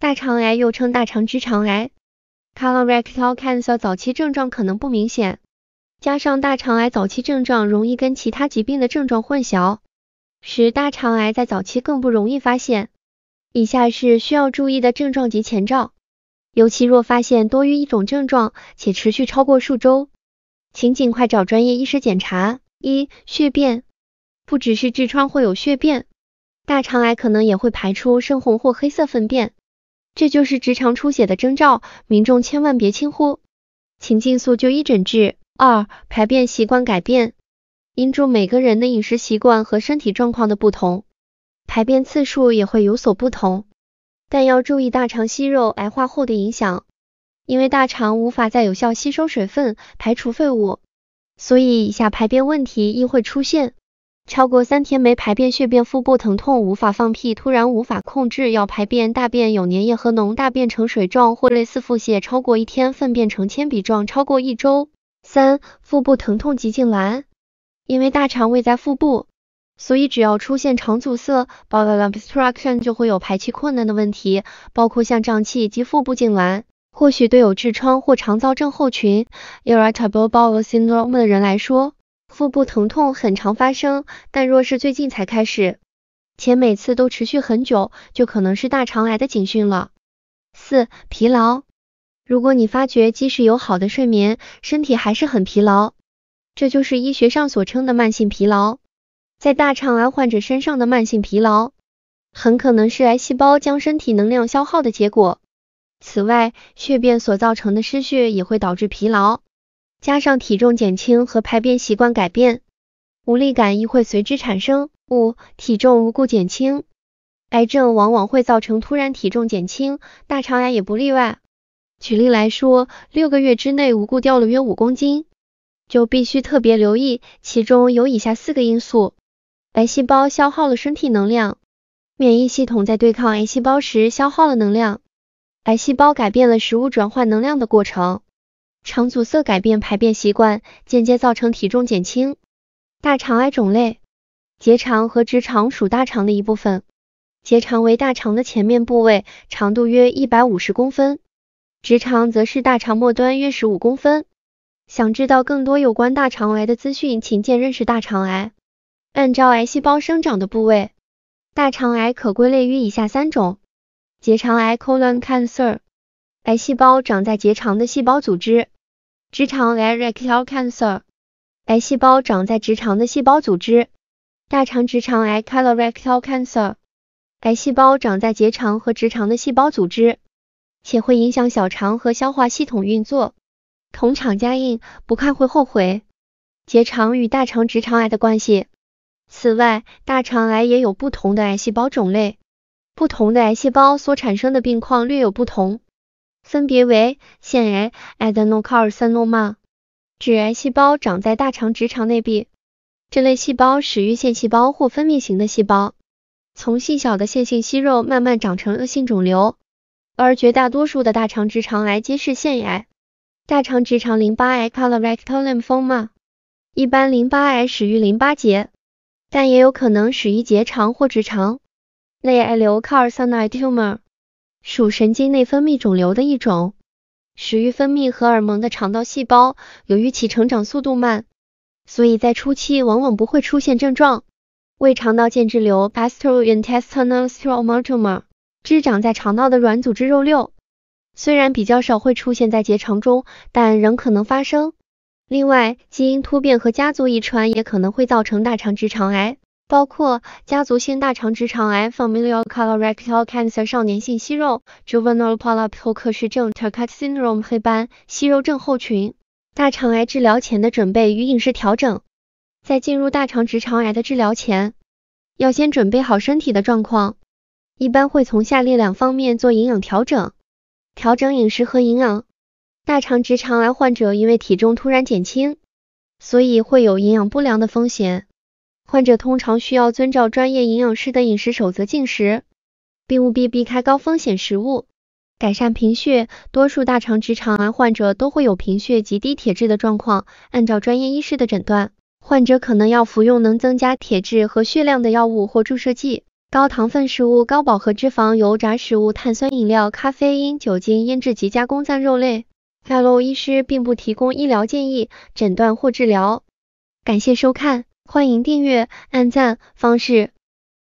大肠癌又称大肠直肠癌 （Colorectal Cancer），早期症状可能不明显，加上大肠癌早期症状容易跟其他疾病的症状混淆，使大肠癌在早期更不容易发现。以下是需要注意的症状及前兆，尤其若发现多于一种症状且持续超过数周，请尽快找专业医师检查。一、血便，不只是痔疮会有血便，大肠癌可能也会排出深红或黑色粪便。这就是直肠出血的征兆，民众千万别轻忽，请尽速就医诊治。二、排便习惯改变，因注每个人的饮食习惯和身体状况的不同，排便次数也会有所不同。但要注意大肠息肉癌化后的影响，因为大肠无法再有效吸收水分，排除废物，所以以下排便问题亦会出现。超过三天没排便、血便、腹部疼痛、无法放屁，突然无法控制要排便，大便有粘液和脓，大便呈水状或类似腹泻，超过一天粪便呈铅笔状，超过一周。三、腹部疼痛及痉挛，因为大肠胃在腹部，所以只要出现肠阻塞 （bowel obstruction），就会有排气困难的问题，包括像胀气及腹部痉挛，或许对有痔疮或肠燥症候群 （irritable bowel syndrome） 的人来说。腹部疼痛很常发生，但若是最近才开始，且每次都持续很久，就可能是大肠癌的警讯了。四、疲劳，如果你发觉即使有好的睡眠，身体还是很疲劳，这就是医学上所称的慢性疲劳。在大肠癌患者身上的慢性疲劳，很可能是癌细胞将身体能量消耗的结果。此外，血便所造成的失血也会导致疲劳。加上体重减轻和排便习惯改变，无力感亦会随之产生。五、体重无故减轻，癌症往往会造成突然体重减轻，大肠癌也不例外。举例来说，六个月之内无故掉了约五公斤，就必须特别留意。其中有以下四个因素：癌细胞消耗了身体能量，免疫系统在对抗癌细胞时消耗了能量，癌细胞改变了食物转换能量的过程。肠阻塞改变排便习惯，间接造成体重减轻。大肠癌种类，结肠和直肠属大肠的一部分，结肠为大肠的前面部位，长度约一百五十公分，直肠则是大肠末端约十五公分。想知道更多有关大肠癌的资讯，请见认识大肠癌。按照癌细胞生长的部位，大肠癌可归类于以下三种：结肠癌 （colon cancer）。癌细胞长在结肠的细胞组织，直肠癌 （rectal cancer），癌细胞长在直肠的细胞组织，大肠直肠癌 （colorectal cancer），癌细胞长在结肠和直肠的细胞组织，且会影响小肠和消化系统运作。同厂家印，不看会后悔。结肠与大肠直肠癌的关系。此外，大肠癌也有不同的癌细胞种类，不同的癌细胞所产生的病况略有不同。分别为腺癌 (adenocarcinoma)、癌细胞长在大肠直肠内壁，这类细胞始于腺细胞或分泌型的细胞，从细小的腺性息肉慢慢长成恶性肿瘤。而绝大多数的大肠直肠癌皆是腺癌。大肠直肠淋巴癌 (colorectal lymphoma) 一般淋巴癌始于淋巴结，但也有可能始于结肠或直肠。类癌瘤 (carcinoid tumor) 属神经内分泌肿瘤的一种，始于分泌荷尔蒙的肠道细胞，由于其成长速度慢，所以在初期往往不会出现症状。胃肠道间质瘤 （Gastrointestinal s t r o m a t o m o r 长在肠道的软组织肉瘤，虽然比较少会出现在结肠中，但仍可能发生。另外，基因突变和家族遗传也可能会造成大肠直肠癌。包括家族性大肠直肠癌 （Familial colorectal cancer）、少年性息肉 （Juvenile polyp）、赫氏症 t a r s a c h s syndrome）、黑斑息肉症候群。大肠癌治疗前的准备与饮食调整，在进入大肠直肠癌的治疗前，要先准备好身体的状况，一般会从下列两方面做营养调整，调整饮食和营养。大肠直肠癌患者因为体重突然减轻，所以会有营养不良的风险。患者通常需要遵照专业营养师的饮食守则进食，并务必避开高风险食物，改善贫血。多数大肠直肠癌患者都会有贫血及低铁质的状况。按照专业医师的诊断，患者可能要服用能增加铁质和血量的药物或注射剂。高糖分食物、高饱和脂肪、油炸食物、碳酸饮料、咖啡因、酒精、腌制及加工肉类。盖洛医师并不提供医疗建议、诊断或治疗。感谢收看。欢迎订阅，按赞方式。